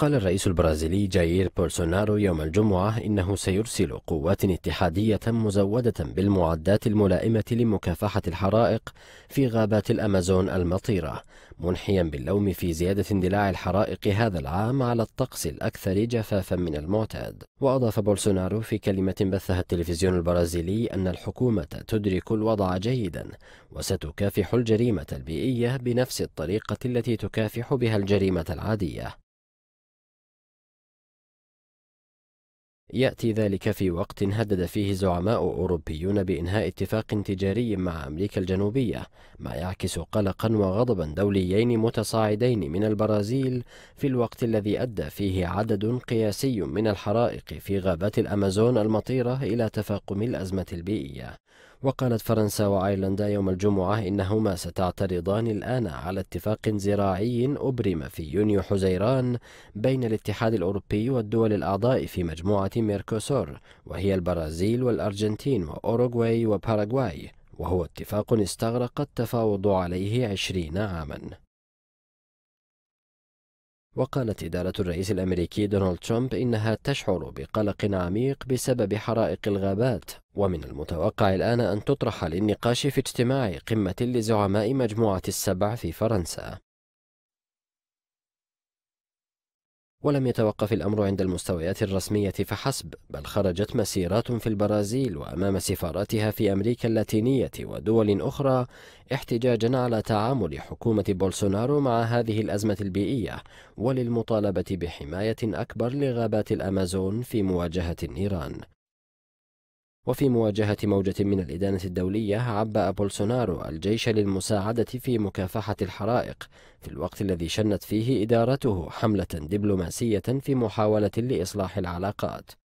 قال الرئيس البرازيلي جايير بولسونارو يوم الجمعة إنه سيرسل قوات اتحادية مزودة بالمعدات الملائمة لمكافحة الحرائق في غابات الأمازون المطيرة منحيا باللوم في زيادة اندلاع الحرائق هذا العام على الطقس الأكثر جفافا من المعتاد وأضاف بولسونارو في كلمة بثها التلفزيون البرازيلي أن الحكومة تدرك الوضع جيدا وستكافح الجريمة البيئية بنفس الطريقة التي تكافح بها الجريمة العادية يأتي ذلك في وقت هدد فيه زعماء أوروبيون بإنهاء اتفاق تجاري مع أمريكا الجنوبية ما يعكس قلقا وغضبا دوليين متصاعدين من البرازيل في الوقت الذي أدى فيه عدد قياسي من الحرائق في غابات الأمازون المطيرة إلى تفاقم الأزمة البيئية وقالت فرنسا وأيرلندا يوم الجمعة إنهما ستعترضان الآن على اتفاق زراعي أبرم في يونيو حزيران بين الاتحاد الأوروبي والدول الأعضاء في مجموعة ميركوسور وهي البرازيل والأرجنتين وأوروغواي وباراغواي وهو اتفاق استغرق التفاوض عليه عشرين عاما وقالت إدارة الرئيس الأمريكي دونالد ترامب إنها تشعر بقلق عميق بسبب حرائق الغابات ومن المتوقع الآن أن تطرح للنقاش في اجتماع قمة لزعماء مجموعة السبع في فرنسا ولم يتوقف الأمر عند المستويات الرسمية فحسب بل خرجت مسيرات في البرازيل وأمام سفاراتها في أمريكا اللاتينية ودول أخرى احتجاجا على تعامل حكومة بولسونارو مع هذه الأزمة البيئية وللمطالبة بحماية أكبر لغابات الأمازون في مواجهة النيران وفي مواجهة موجة من الإدانة الدولية عبأ بولسونارو الجيش للمساعدة في مكافحة الحرائق في الوقت الذي شنت فيه إدارته حملة دبلوماسية في محاولة لإصلاح العلاقات